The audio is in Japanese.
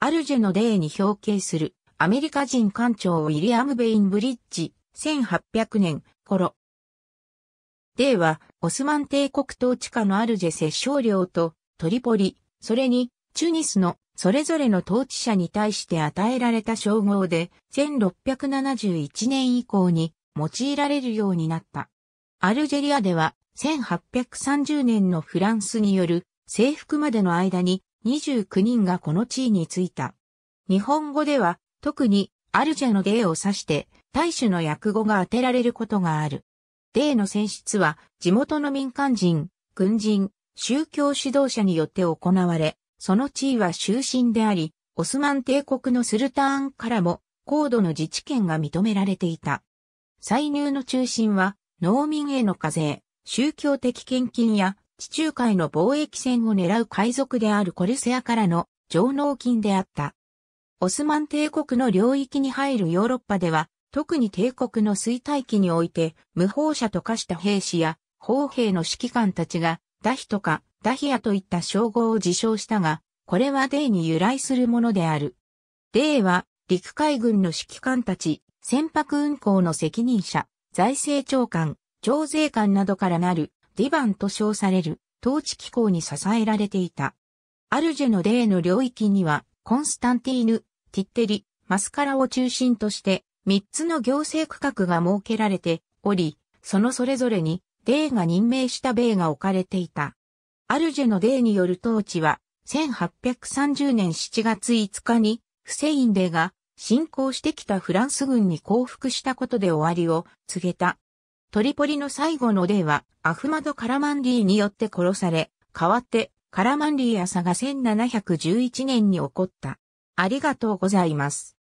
アルジェのデーに表敬するアメリカ人艦長ウィリアム・ベイン・ブリッジ、1800年頃。デーは、オスマン帝国統治下のアルジェ摂政領とトリポリ、それにチュニスのそれぞれの統治者に対して与えられた称号で、1671年以降に用いられるようになった。アルジェリアでは、1830年のフランスによる征服までの間に29人がこの地位についた。日本語では、特に、アルジャのデーを指して、大衆の訳語が当てられることがある。デーの選出は、地元の民間人、軍人、宗教指導者によって行われ、その地位は終身であり、オスマン帝国のスルターンからも、高度の自治権が認められていた。歳入の中心は、農民への課税、宗教的献金や地中海の貿易船を狙う海賊であるコルセアからの上納金であった。オスマン帝国の領域に入るヨーロッパでは、特に帝国の衰退期において、無法者と化した兵士や、砲兵の指揮官たちが、ダヒとか、ダヒアといった称号を自称したが、これはデイに由来するものである。デイは、陸海軍の指揮官たち、船舶運航の責任者、財政長官、徴税官などからなるデヴバンと称される統治機構に支えられていた。アルジェの例の領域には、コンスタンティーヌ、ティッテリ、マスカラを中心として、3つの行政区画が設けられており、そのそれぞれに、デーが任命した米が置かれていた。アルジェのデーによる統治は、1830年7月5日に、フセインデが侵攻してきたフランス軍に降伏したことで終わりを告げた。トリポリの最後の例は、アフマド・カラマンディによって殺され、代わって、カラマンディ朝が1711年に起こった。ありがとうございます。